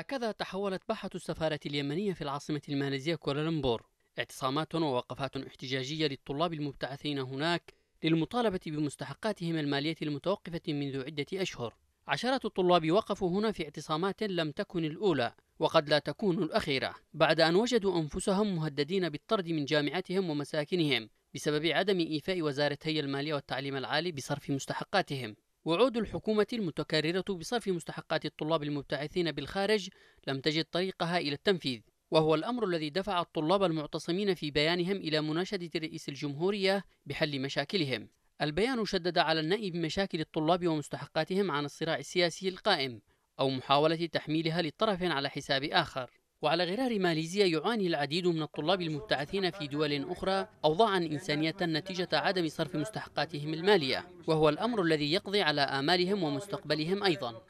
هكذا تحولت باحة السفارة اليمنية في العاصمة الماليزية كوالالمبور اعتصامات ووقفات احتجاجية للطلاب المبتعثين هناك للمطالبة بمستحقاتهم المالية المتوقفة منذ عدة أشهر عشرات الطلاب وقفوا هنا في اعتصامات لم تكن الأولى وقد لا تكون الأخيرة بعد أن وجدوا أنفسهم مهددين بالطرد من جامعاتهم ومساكنهم بسبب عدم إيفاء وزارتي المالية والتعليم العالي بصرف مستحقاتهم وعود الحكومة المتكررة بصرف مستحقات الطلاب المبتعثين بالخارج لم تجد طريقها إلى التنفيذ وهو الأمر الذي دفع الطلاب المعتصمين في بيانهم إلى مناشدة رئيس الجمهورية بحل مشاكلهم البيان شدد على النأي بمشاكل الطلاب ومستحقاتهم عن الصراع السياسي القائم أو محاولة تحميلها لطرف على حساب آخر وعلى غرار ماليزيا يعاني العديد من الطلاب المبتعثين في دول أخرى أوضاعا إنسانية نتيجة عدم صرف مستحقاتهم المالية وهو الأمر الذي يقضي على آمالهم ومستقبلهم أيضا